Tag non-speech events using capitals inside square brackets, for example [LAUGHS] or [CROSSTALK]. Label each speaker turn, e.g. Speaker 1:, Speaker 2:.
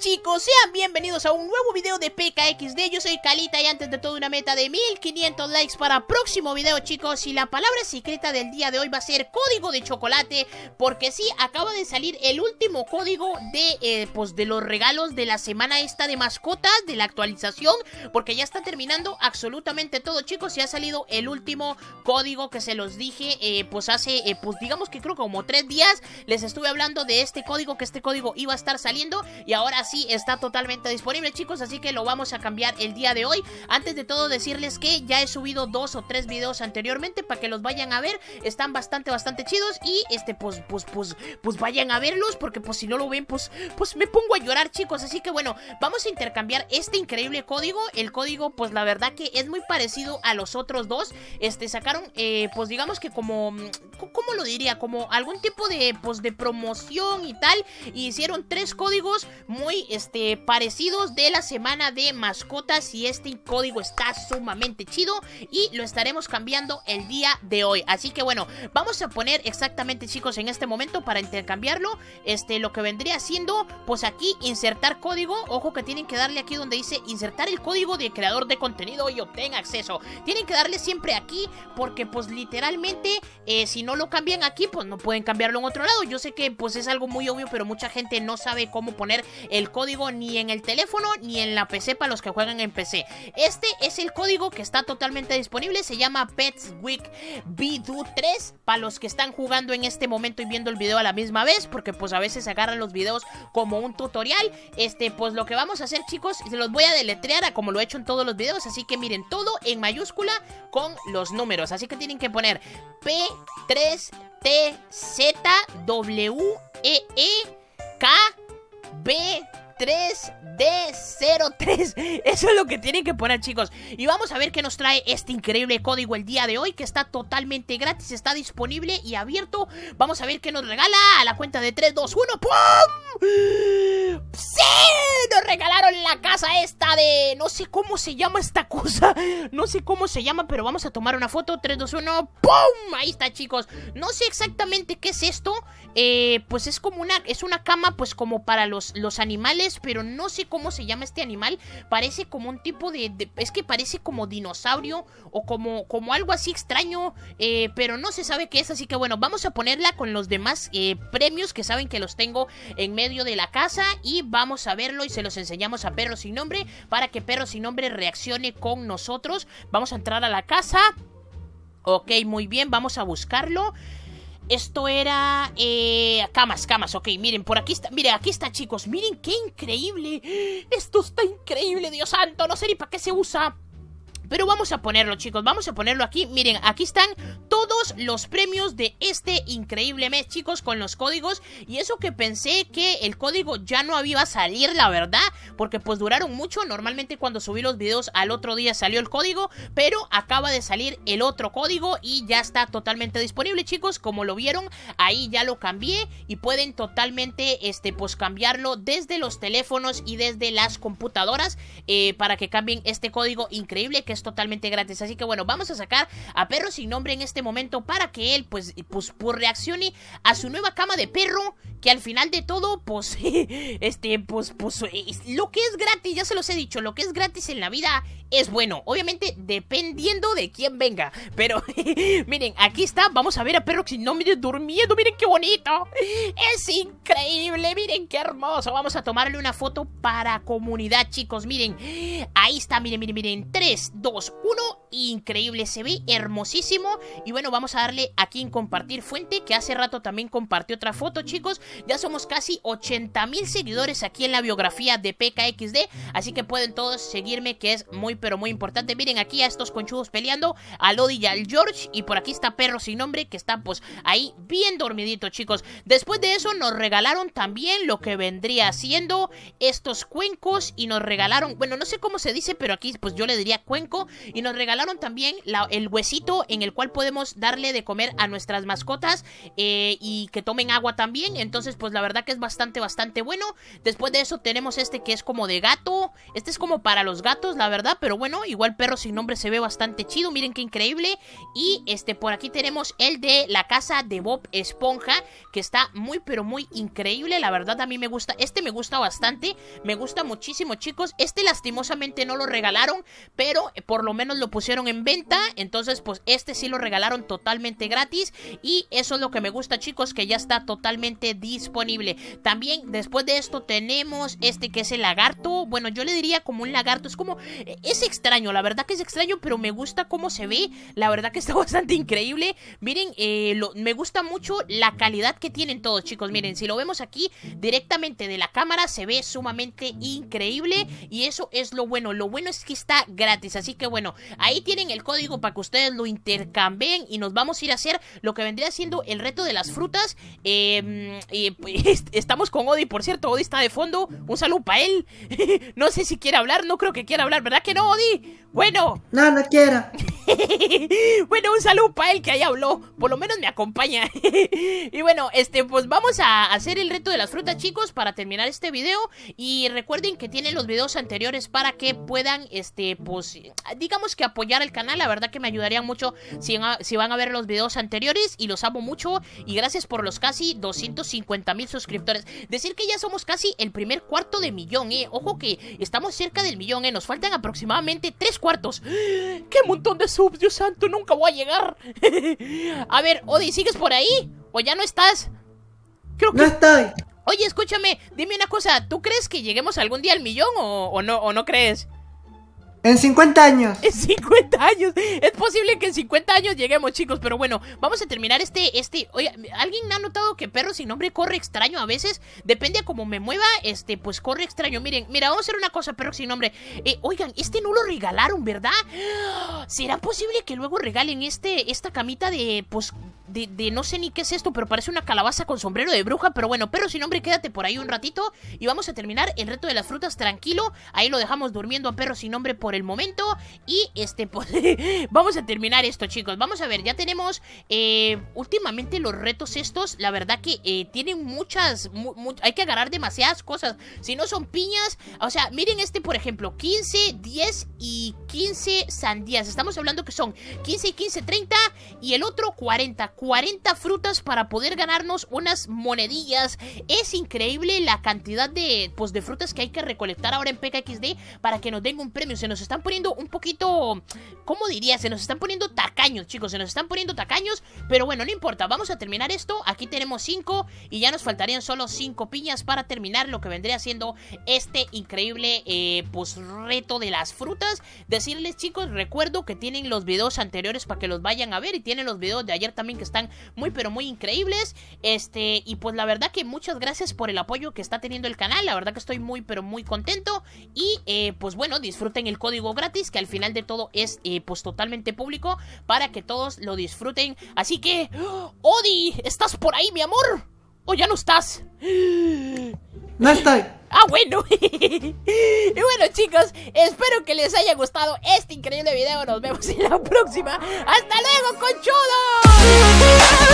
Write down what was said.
Speaker 1: chicos, sean bienvenidos a un nuevo video de PKXD Yo soy Calita y antes de todo una meta de 1500 likes para próximo video chicos Y la palabra secreta del día de hoy va a ser código de chocolate Porque sí, acaba de salir el último código de, eh, pues de los regalos de la semana esta de mascotas De la actualización Porque ya está terminando absolutamente todo chicos Y ha salido el último código que se los dije eh, Pues hace, eh, pues digamos que creo como tres días Les estuve hablando de este código, que este código iba a estar saliendo Y ahora sí está totalmente disponible, chicos. Así que lo vamos a cambiar el día de hoy. Antes de todo, decirles que ya he subido dos o tres videos anteriormente para que los vayan a ver. Están bastante, bastante chidos. Y este, pues, pues, pues, pues vayan a verlos. Porque pues si no lo ven, pues, pues me pongo a llorar, chicos. Así que bueno, vamos a intercambiar este increíble código. El código, pues la verdad que es muy parecido a los otros dos. Este, sacaron, eh, pues digamos que como. Mm, ¿Cómo lo diría? Como algún tipo de. Pues de promoción y tal. Y hicieron tres códigos muy este, parecidos de la semana de mascotas y este código está sumamente chido y lo estaremos cambiando el día de hoy. Así que bueno, vamos a poner exactamente chicos en este momento para intercambiarlo, este, lo que vendría siendo, pues aquí insertar código, ojo que tienen que darle aquí donde dice insertar el código de creador de contenido y obtén acceso. Tienen que darle siempre aquí porque pues literalmente eh, si no lo cambian aquí, pues no pueden cambiarlo en otro lado. Yo sé que pues es algo muy obvio, pero mucha gente no sabe cómo poner el código ni en el teléfono ni en la PC para los que juegan en PC. Este es el código que está totalmente disponible, se llama Pets Week Bidu 3 para los que están jugando en este momento y viendo el video a la misma vez, porque pues a veces agarran los videos como un tutorial. Este, pues lo que vamos a hacer, chicos, se los voy a deletrear a como lo he hecho en todos los videos, así que miren todo en mayúscula con los números, así que tienen que poner P3 T Z W E E K B 3D03. Eso es lo que tienen que poner, chicos. Y vamos a ver qué nos trae este increíble código el día de hoy, que está totalmente gratis, está disponible y abierto. Vamos a ver qué nos regala a la cuenta de 3, 2, 1. ¡Pum! ¡Sí! Nos regalaron la casa esta de... No sé cómo se llama esta cosa. No sé cómo se llama, pero vamos a tomar una foto. 3, 2, 1. ¡Pum! Ahí está, chicos. No sé exactamente qué es esto. Eh, pues es como una... Es una cama, pues como para los, los animales pero no sé cómo se llama este animal. Parece como un tipo de... es que parece como dinosaurio o como, como algo así extraño, eh, pero no se sabe qué es. Así que bueno, vamos a ponerla con los demás eh, premios que saben que los tengo en medio de la casa y vamos a verlo y se los enseñamos a Perro Sin Nombre para que Perro Sin Nombre reaccione con nosotros. Vamos a entrar a la casa. Ok, muy bien, vamos a buscarlo. Esto era eh, eh, camas, camas, ok, miren, por aquí está, miren, aquí está, chicos, miren qué increíble, esto está increíble, Dios santo, no sé ni para qué se usa, pero vamos a ponerlo, chicos, vamos a ponerlo aquí. Miren, aquí están todos los premios de este increíble mes, chicos, con los códigos. Y eso que pensé que el código ya no había a salir, la verdad, porque pues duraron mucho. Normalmente cuando subí los videos al otro día salió el código, pero acaba de salir el otro código y ya está totalmente disponible, chicos. Como lo vieron, ahí ya lo cambié y pueden totalmente, este, pues cambiarlo desde los teléfonos y desde las computadoras eh, para que cambien este código increíble que es totalmente gratis. Así que bueno, vamos a sacar a Perro Sin Nombre en este momento para que él pues, pues, pues reaccione a su nueva cama de perro que al final de todo, pues, [LAUGHS] este, pues, pues, lo que es gratis, ya se los he dicho, lo que es gratis en la vida es bueno. Obviamente, dependiendo de quién venga. Pero, [LAUGHS] miren, aquí está, vamos a ver a Perro Sin Nombre durmiendo, miren qué bonito. Es increíble, miren qué hermoso. Vamos a tomarle una foto para comunidad, chicos, miren. Ahí está, miren, miren, miren. 3, 2, 1 increíble, se ve hermosísimo. Y bueno, vamos a darle aquí en compartir fuente, que hace rato también compartí otra foto, chicos. Ya somos casi 80 mil seguidores aquí en la biografía de PKXD, así que pueden todos seguirme, que es muy, pero muy importante. Miren aquí a estos conchudos peleando, a Lodi y al George, y por aquí está Perro Sin Nombre, que está pues ahí bien dormidito, chicos. Después de eso nos regalaron también lo que vendría siendo estos cuencos y nos regalaron, bueno, no sé cómo se dice, pero aquí pues yo le diría cuenco y nos regalaron también el huesito en el cual podemos darle de comer a nuestras mascotas eh, y que tomen agua también. Entonces, pues la verdad que es bastante, bastante bueno. Después de eso tenemos este que es como de gato. Este es como para los gatos, la verdad. Pero bueno, igual perro sin nombre se ve bastante chido. Miren qué increíble. Y este por aquí tenemos el de la casa de Bob Esponja, que está muy, pero muy increíble. La verdad a mí me gusta. Este me gusta bastante. Me gusta muchísimo, chicos. Este lastimosamente no lo regalaron, pero por lo menos lo pusieron en venta. Entonces, pues este sí lo regalaron totalmente gratis. Y eso es lo que me gusta, chicos, que ya está totalmente disponible. También después de esto tenemos este que es el lagarto. Bueno, yo le diría como un lagarto. Es como... E, es extraño, la verdad que es extraño, pero me gusta cómo se ve. La verdad que está [LAUGHS] bastante increíble. Miren, eh, me gusta mucho la calidad que tienen todos, chicos. Miren, si lo vemos aquí directamente de la cámara, se ve sumamente increíble. Y eso es lo bueno. Lo bueno es que está gratis. Así que bueno, ahí tienen el código para que ustedes lo intercambien y nos vamos a ir a hacer lo que vendría siendo el reto de las frutas. Em, pues, [LAUGHS] estamos con Odi, por cierto, Odi está de fondo. Un saludo para él. [LAUGHS] no sé si quiere hablar, no creo que quiera hablar, ¿verdad que no, Odi? Bueno. No, no [LAUGHS] bueno, un saludo para él que ahí habló. Por lo menos me acompaña. y bueno, este, pues vamos a hacer el reto de las frutas, chicos, para terminar este video. Y recuerden que tienen los videos anteriores para que puedan, este, pues, digamos que apoyar al canal. La verdad que me ayudaría mucho si, van a ver los videos anteriores. Y los amo mucho. Y gracias por los casi 250 mil suscriptores. Decir que ya somos casi el primer cuarto de millón, eh. Ojo que estamos cerca del millón, eh. Nos faltan aproximadamente tres cuartos. [GASPS] ¡Qué montón de subs, Dios santo! Nunca voy a llegar. [LAUGHS] a ver, Odi, ¿sigues por ahí? ¿O ya no estás? No estoy. Oye, escúchame, dime una cosa, ¿tú crees que lleguemos algún día al millón o no, o no crees? En 50 años. En 50 años. Es posible que en 50 años lleguemos, chicos. Pero bueno, vamos a terminar este. este. Oye, ¿alguien ha notado que perro sin nombre corre extraño a veces? Depende a cómo me mueva, este, pues corre extraño. Miren, mira, vamos a hacer una cosa, perro sin nombre. Eh, oigan, este no lo regalaron, ¿verdad? [GASPS] ¿Será posible que luego regalen este, esta camita de. pues. De, no sé ni qué es esto, pero parece una calabaza con sombrero de bruja. Pero bueno, perro sin nombre, quédate por ahí un ratito. Y vamos a terminar el reto de las frutas tranquilo. Ahí lo dejamos durmiendo a perro sin nombre por pues el momento. Y este, pues, [LAUGHS] vamos a terminar esto, chicos. Vamos a ver, ya tenemos. Eh, últimamente los retos estos, la verdad que eh, tienen muchas. hay que agarrar demasiadas cosas. Si no son piñas, o sea, miren este, por ejemplo, 15, 10 y 15 sandías. Estamos hablando que son 15 y 15, 30 y el otro 40. 40 frutas para poder ganarnos unas monedillas. Es increíble la cantidad de, pues, de frutas que hay que recolectar ahora en PKXD para que nos den un premio. Se nos están poniendo un poquito, ¿cómo diría? Se nos están poniendo tacaños, chicos, se nos están poniendo tacaños, pero bueno, no importa, vamos a terminar esto, aquí tenemos 5 y ya nos faltarían solo 5 piñas para terminar lo que vendría siendo este increíble, eh, pues, reto de las frutas. Decirles, chicos, recuerdo que tienen los videos anteriores para que los vayan a ver y tienen los videos de ayer también que están muy, pero muy increíbles, este, y pues la verdad que muchas gracias por el apoyo que está teniendo el canal, la verdad que estoy muy, pero muy contento y, eh, pues bueno, disfruten el código Digo, gratis que al final de todo es eh, pues totalmente público para que todos lo disfruten. Así que, ¡oh, Odi, ¿estás por ahí, mi amor? ¿O ya no estás? No estoy. Ah, bueno. y [LAUGHS] bueno, chicos, espero que les haya gustado este increíble video. Nos vemos en la próxima. ¡Hasta luego, conchudos!